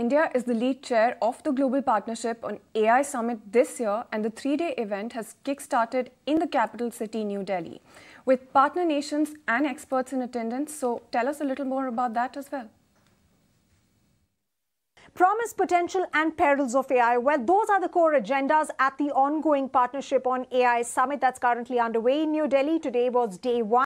India is the lead chair of the Global Partnership on AI Summit this year, and the three day event has kick-started in the capital city, New Delhi, with partner nations and experts in attendance. So, tell us a little more about that as well promise, potential, and perils of AI. Well, those are the core agendas at the ongoing Partnership on AI Summit that's currently underway in New Delhi. Today was day one.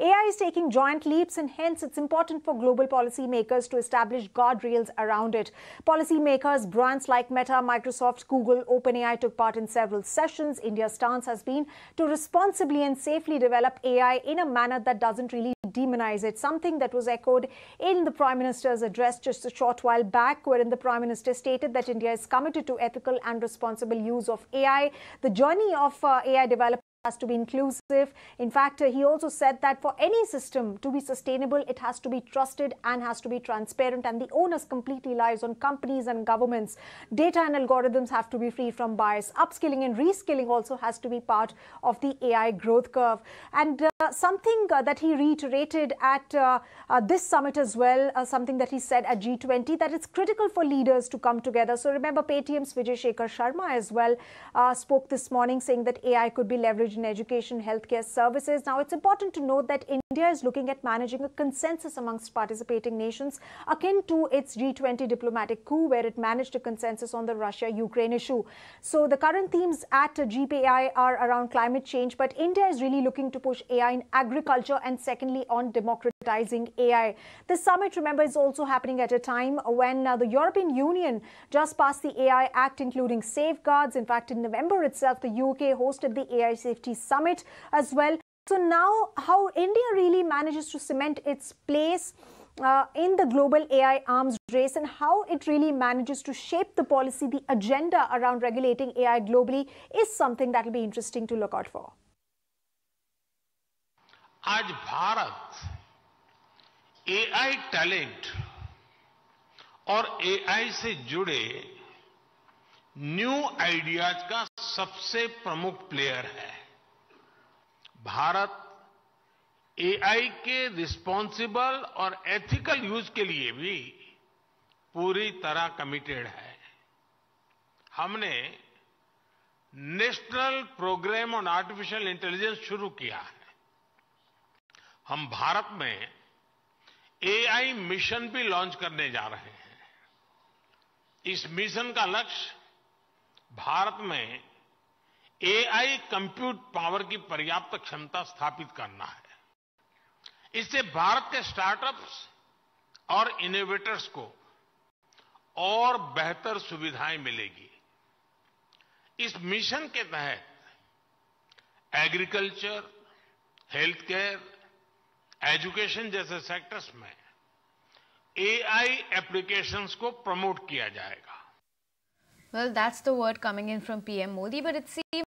AI is taking giant leaps, and hence it's important for global policymakers to establish guardrails around it. Policymakers, brands like Meta, Microsoft, Google, OpenAI took part in several sessions. India's stance has been to responsibly and safely develop AI in a manner that doesn't really demonize it, something that was echoed in the Prime Minister's address just a short while back, wherein the Prime Minister stated that India is committed to ethical and responsible use of AI. The journey of uh, AI development has to be inclusive. In fact, uh, he also said that for any system to be sustainable, it has to be trusted and has to be transparent, and the onus completely lies on companies and governments. Data and algorithms have to be free from bias. Upskilling and reskilling also has to be part of the AI growth curve. And uh, something uh, that he reiterated at uh, uh, this summit as well, uh, something that he said at G20, that it's critical for leaders to come together. So remember, Paytm's Vijay Shekhar Sharma as well spoke this morning saying that AI could be leveraged in education, healthcare services. Now, it's important to note that India is looking at managing a consensus amongst participating nations akin to its G20 diplomatic coup, where it managed a consensus on the Russia Ukraine issue. So, the current themes at GPI are around climate change, but India is really looking to push AI in agriculture and, secondly, on democratizing AI. The summit, remember, is also happening at a time when uh, the European Union just passed the AI Act, including safeguards. In fact, in November itself, the UK hosted the AI Safety summit as well. So now how India really manages to cement its place uh, in the global AI arms race and how it really manages to shape the policy, the agenda around regulating AI globally is something that will be interesting to look out for. आज Bharat AI talent और AI से जुड़े new ideas का सबसे प्रमुख player है Bharat AI के responsible और एथिकल यूज के लिए भी पूरी तरह कमिटेड है हमने national programme on artificial intelligence शुरू किया है हम भारत में एआई मिशन भी लॉन्च करने जा रहे हैं इस मिशन का लक्ष्य भारत में एआई कंप्यूट पावर की पर्याप्त क्षमता स्थापित करना है इससे भारत के स्टार्टअप्स और इनोवेटर्स को और बेहतर सुविधाएं मिलेगी इस मिशन के तहत एग्रीकल्चर हेल्थ केयर एजुकेशन जैसे सेक्टर्स में एआई एप्लीकेशंस को प्रमोट किया जाएगा Well, that's the word coming in from PM Modi, but it seems